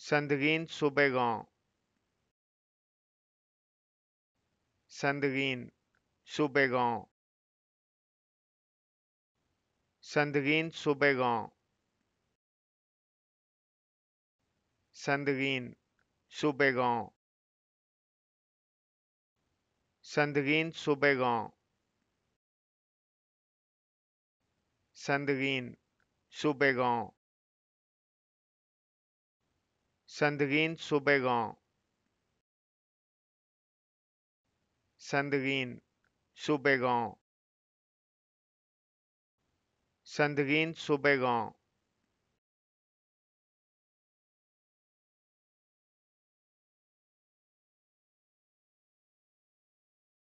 संदगीन सुबेगांव संदगीन सुबेगांव संदगीन सुबेगांव संदगीन सुबेगांव संदगीन सुबेगांव संदगीन सुबेगांव संदगीन सुबेगांव संदगीन सुबेगांव संदगीन सुबेगांव